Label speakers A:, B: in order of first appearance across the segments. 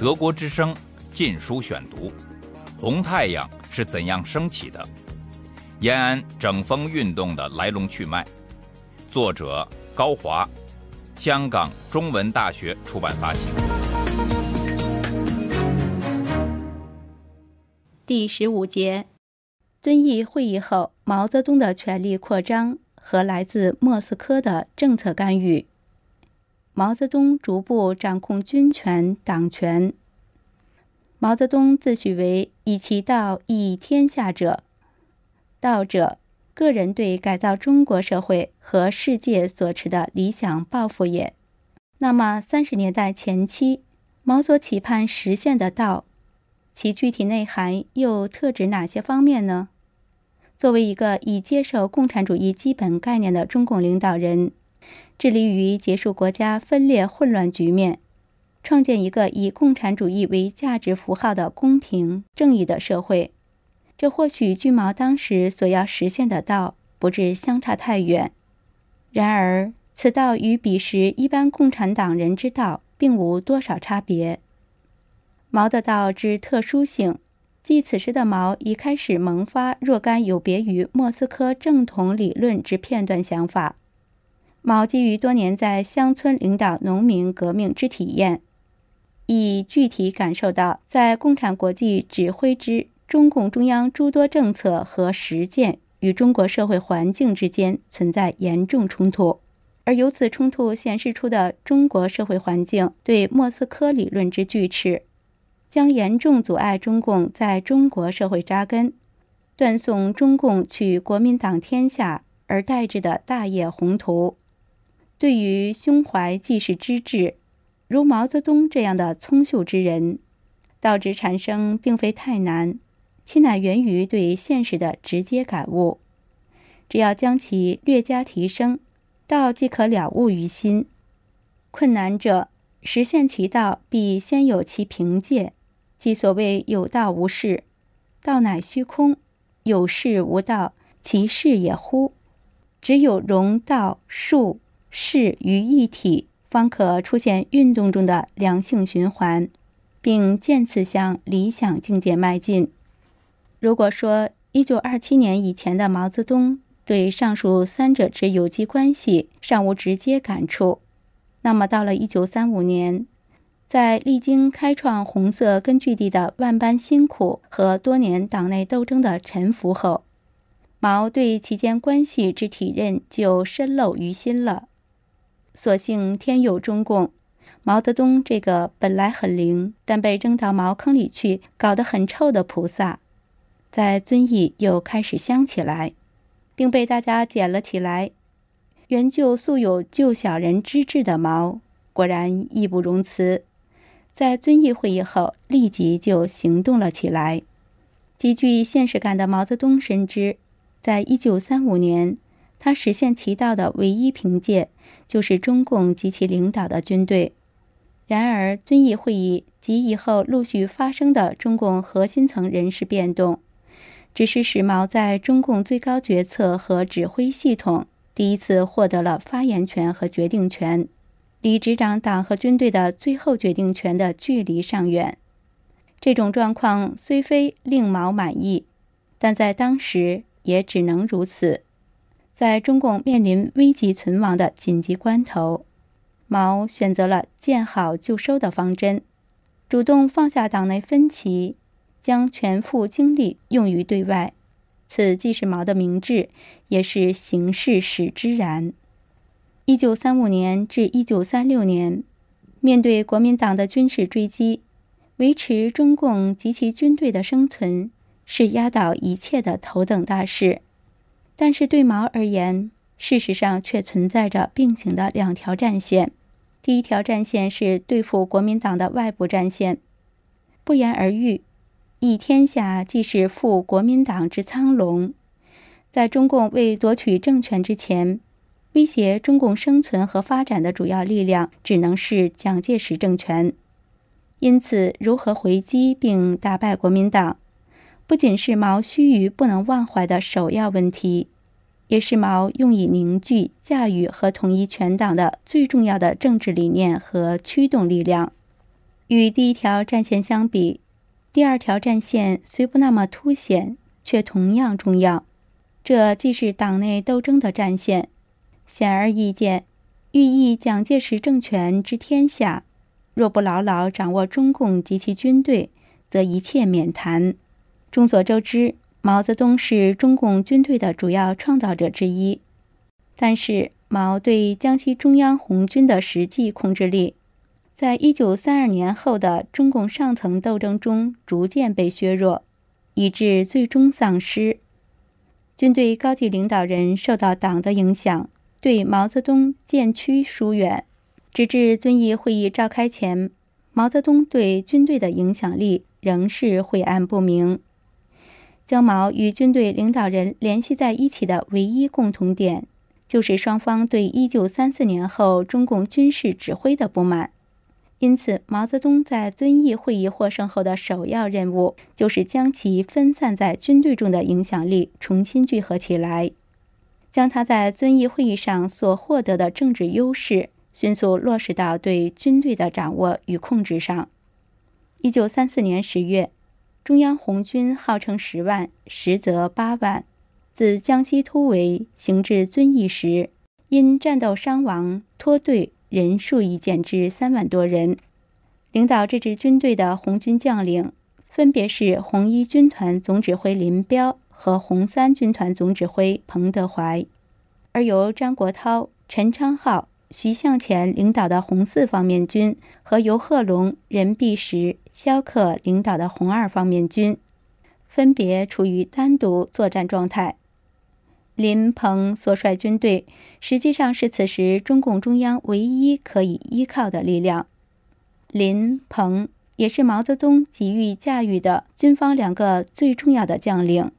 A: 德国之声禁书选读，《红太阳是怎样升起的》，延安整风运动的来龙去脉，作者高华，香港中文大学出版发行。第十五节，遵义会议后，毛泽东的权力扩张和来自莫斯科的政策干预，毛泽东逐步掌控军权、党权。毛泽东自诩为“以其道益天下者”，道者，个人对改造中国社会和世界所持的理想抱负也。那么，三十年代前期，毛泽东期盼实现的道，其具体内涵又特指哪些方面呢？作为一个已接受共产主义基本概念的中共领导人，致力于结束国家分裂混乱局面。创建一个以共产主义为价值符号的公平正义的社会，这或许距毛当时所要实现的道，不至相差太远。然而，此道与彼时一般共产党人之道并无多少差别。毛的道之特殊性，即此时的毛已开始萌发若干有别于莫斯科正统理论之片段想法。毛基于多年在乡村领导农民革命之体验。已具体感受到，在共产国际指挥之中共中央诸多政策和实践与中国社会环境之间存在严重冲突，而由此冲突显示出的中国社会环境对莫斯科理论之拒斥，将严重阻碍中共在中国社会扎根，断送中共取国民党天下而代之的大业宏图。对于胸怀济世之志。如毛泽东这样的聪秀之人，道之产生并非太难，其乃源于对现实的直接感悟。只要将其略加提升，道即可了悟于心。困难者实现其道，必先有其凭借，即所谓有道无事，道乃虚空；有事无道，其事也乎？只有融道、术、事于一体。方可出现运动中的良性循环，并渐次向理想境界迈进。如果说1927年以前的毛泽东对上述三者之有机关系尚无直接感触，那么到了1935年，在历经开创红色根据地的万般辛苦和多年党内斗争的沉浮后，毛对其间关系之体认就深露于心了。所幸天有中共，毛泽东这个本来很灵，但被扔到茅坑里去搞得很臭的菩萨，在遵义又开始香起来，并被大家捡了起来。原就素有救小人之志的毛，果然义不容辞，在遵义会议后立即就行动了起来。极具现实感的毛泽东深知，在一九三五年，他实现其道的唯一凭借。就是中共及其领导的军队。然而，遵义会议及以后陆续发生的中共核心层人事变动，只是使毛在中共最高决策和指挥系统第一次获得了发言权和决定权，离执掌党和军队的最后决定权的距离尚远。这种状况虽非令毛满意，但在当时也只能如此。在中共面临危急存亡的紧急关头，毛选择了见好就收的方针，主动放下党内分歧，将全副精力用于对外。此既是毛的明智，也是形势使之然。一九三五年至一九三六年，面对国民党的军事追击，维持中共及其军队的生存是压倒一切的头等大事。但是对毛而言，事实上却存在着并行的两条战线。第一条战线是对付国民党的外部战线。不言而喻，一天下即是复国民党之苍龙。在中共未夺取政权之前，威胁中共生存和发展的主要力量只能是蒋介石政权。因此，如何回击并打败国民党？不仅是毛须臾不能忘怀的首要问题，也是毛用以凝聚、驾驭和统一全党的最重要的政治理念和驱动力量。与第一条战线相比，第二条战线虽不那么凸显，却同样重要。这既是党内斗争的战线。显而易见，寓意蒋介石政权之天下，若不牢牢掌握中共及其军队，则一切免谈。众所周知，毛泽东是中共军队的主要创造者之一。但是，毛对江西中央红军的实际控制力，在1932年后的中共上层斗争中逐渐被削弱，以致最终丧失。军队高级领导人受到党的影响，对毛泽东渐趋疏远，直至遵义会议召开前，毛泽东对军队的影响力仍是晦暗不明。将毛与军队领导人联系在一起的唯一共同点，就是双方对一九三四年后中共军事指挥的不满。因此，毛泽东在遵义会议获胜后的首要任务，就是将其分散在军队中的影响力重新聚合起来，将他在遵义会议上所获得的政治优势迅速落实到对军队的掌握与控制上。一九三四年十月。中央红军号称十万，实则八万。自江西突围行至遵义时，因战斗伤亡、脱队人数已减至三万多人。领导这支军队的红军将领，分别是红一军团总指挥林彪和红三军团总指挥彭德怀，而由张国焘、陈昌浩。徐向前领导的红四方面军和尤贺龙、任弼时、萧克领导的红二方面军分别处于单独作战状态。林鹏所率军队实际上是此时中共中央唯一可以依靠的力量。林鹏也是毛泽东急于驾驭的军方两个最重要的将领。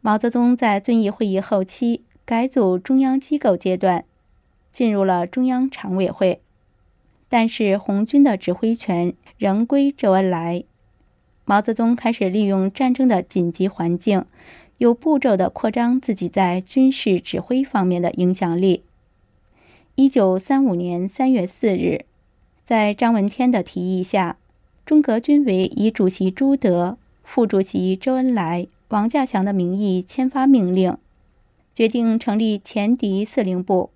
A: 毛泽东在遵义会议后期改组中央机构阶段。进入了中央常委会，但是红军的指挥权仍归周恩来。毛泽东开始利用战争的紧急环境，有步骤地扩张自己在军事指挥方面的影响力。一九三五年三月四日，在张闻天的提议下，中革军委以主席朱德、副主席周恩来、王稼祥的名义签发命令，决定成立前敌司令部。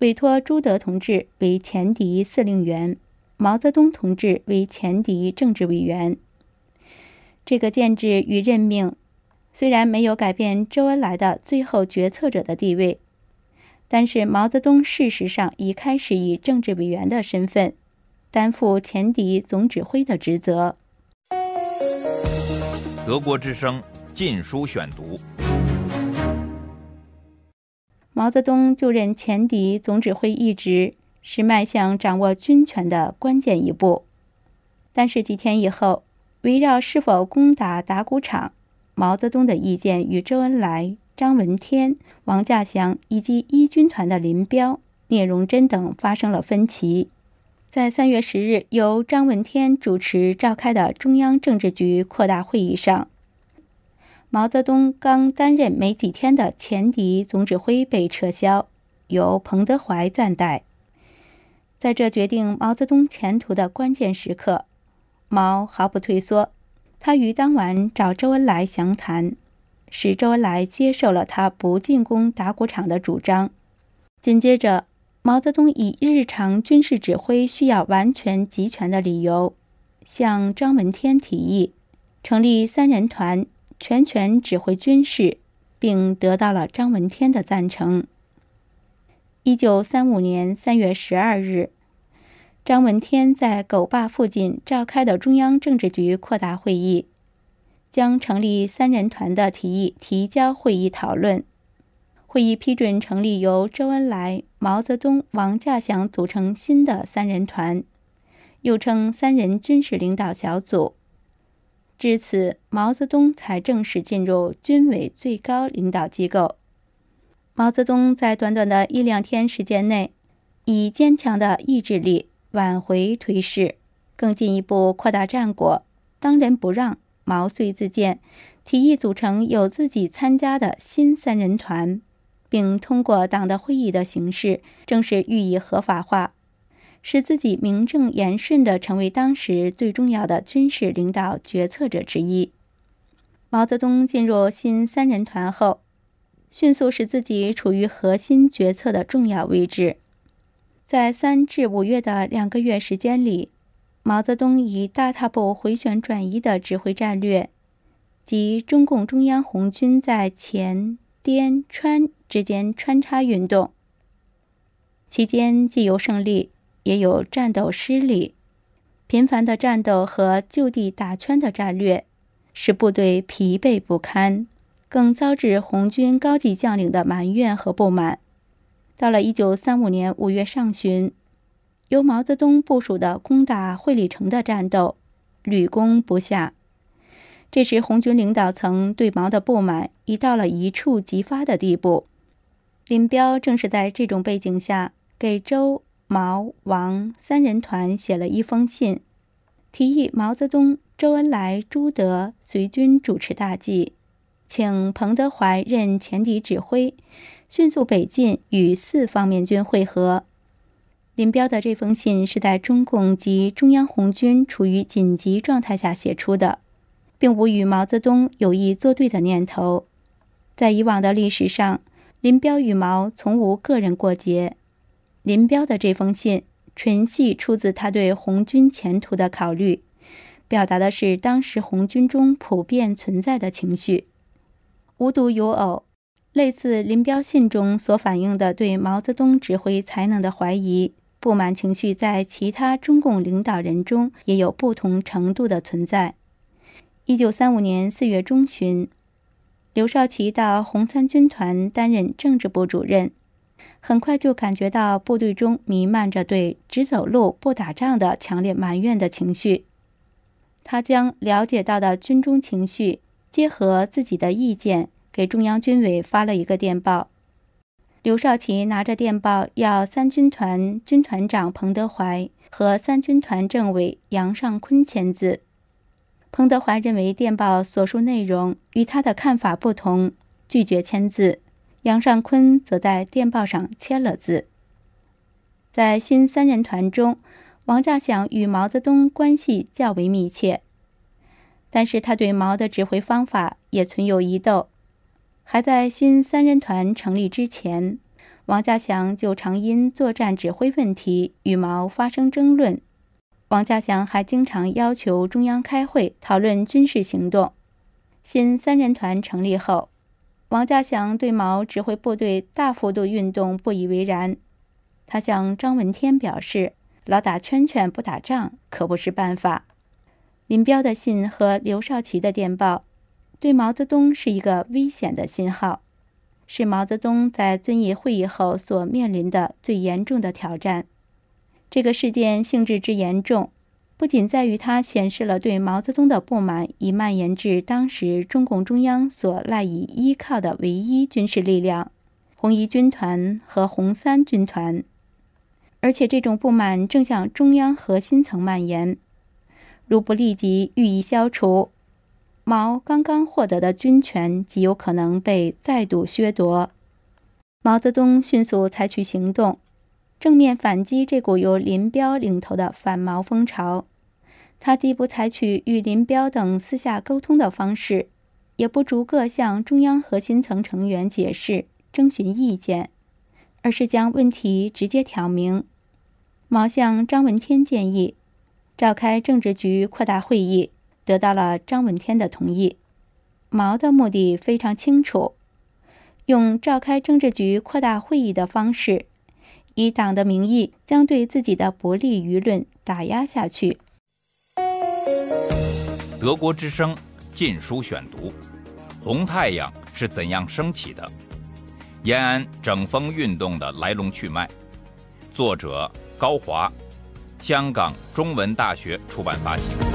A: 委托朱德同志为前敌司令员，毛泽东同志为前敌政治委员。这个建制与任命，虽然没有改变周恩来的最后决策者的地位，但是毛泽东事实上已开始以政治委员的身份，担负前敌总指挥的职责。德国之声《禁书选读》。毛泽东就任前敌总指挥一职，是迈向掌握军权的关键一步。但是几天以后，围绕是否攻打打鼓场，毛泽东的意见与周恩来、张闻天、王稼祥以及一军团的林彪、聂荣臻等发生了分歧。在三月十日由张闻天主持召开的中央政治局扩大会议上。毛泽东刚担任没几天的前敌总指挥被撤销，由彭德怀暂代。在这决定毛泽东前途的关键时刻，毛毫不退缩。他于当晚找周恩来详谈，使周恩来接受了他不进攻打鼓场的主张。紧接着，毛泽东以日常军事指挥需要完全集权的理由，向张闻天提议成立三人团。全权指挥军事，并得到了张闻天的赞成。一九三五年三月十二日，张闻天在狗坝附近召开的中央政治局扩大会议，将成立三人团的提议提交会议讨论。会议批准成立由周恩来、毛泽东、王稼祥组成新的三人团，又称三人军事领导小组。至此，毛泽东才正式进入军委最高领导机构。毛泽东在短短的一两天时间内，以坚强的意志力挽回颓势，更进一步扩大战果，当仁不让，毛遂自荐，提议组成有自己参加的新三人团，并通过党的会议的形式正式予以合法化。使自己名正言顺地成为当时最重要的军事领导决策者之一。毛泽东进入新三人团后，迅速使自己处于核心决策的重要位置。在三至五月的两个月时间里，毛泽东以大踏步回旋转移的指挥战略，及中共中央红军在黔滇川之间穿插运动，期间既有胜利。也有战斗失利，频繁的战斗和就地打圈的战略，使部队疲惫不堪，更遭致红军高级将领的埋怨和不满。到了一九三五年五月上旬，由毛泽东部署的攻打会理城的战斗，屡攻不下。这时，红军领导层对毛的不满已到了一触即发的地步。林彪正是在这种背景下给周。毛王三人团写了一封信，提议毛泽东、周恩来、朱德随军主持大计，请彭德怀任前敌指挥，迅速北进与四方面军会合。林彪的这封信是在中共及中央红军处于紧急状态下写出的，并无与毛泽东有意作对的念头。在以往的历史上，林彪与毛从无个人过节。林彪的这封信纯系出自他对红军前途的考虑，表达的是当时红军中普遍存在的情绪。无独有偶，类似林彪信中所反映的对毛泽东指挥才能的怀疑、不满情绪，在其他中共领导人中也有不同程度的存在。一九三五年四月中旬，刘少奇到红三军团担任政治部主任。很快就感觉到部队中弥漫着对只走路不打仗的强烈埋怨的情绪。他将了解到的军中情绪结合自己的意见，给中央军委发了一个电报。刘少奇拿着电报要三军团军团长彭德怀和三军团政委杨尚昆签字。彭德怀认为电报所述内容与他的看法不同，拒绝签字。杨尚昆则在电报上签了字。在新三人团中，王稼祥与毛泽东关系较为密切，但是他对毛的指挥方法也存有疑窦。还在新三人团成立之前，王稼祥就常因作战指挥问题与毛发生争论。王稼祥还经常要求中央开会讨论军事行动。新三人团成立后。王稼祥对毛指挥部队大幅度运动不以为然，他向张闻天表示：“老打圈圈不打仗可不是办法。”林彪的信和刘少奇的电报，对毛泽东是一个危险的信号，是毛泽东在遵义会议后所面临的最严重的挑战。这个事件性质之严重。不仅在于它显示了对毛泽东的不满已蔓延至当时中共中央所赖以依靠的唯一军事力量——红一军团和红三军团，而且这种不满正向中央核心层蔓延。如不立即予以消除，毛刚刚获得的军权极有可能被再度削夺。毛泽东迅速采取行动。正面反击这股由林彪领头的反毛风潮，他既不采取与林彪等私下沟通的方式，也不逐个向中央核心层成员解释、征询意见，而是将问题直接挑明。毛向张闻天建议召开政治局扩大会议，得到了张闻天的同意。毛的目的非常清楚，用召开政治局扩大会议的方式。以党的名义将对自己的不利舆论打压下去。德国之声禁书选读，《红太阳是怎样升起的》，延安整风运动的来龙去脉，作者高华，香港中文大学出版发行。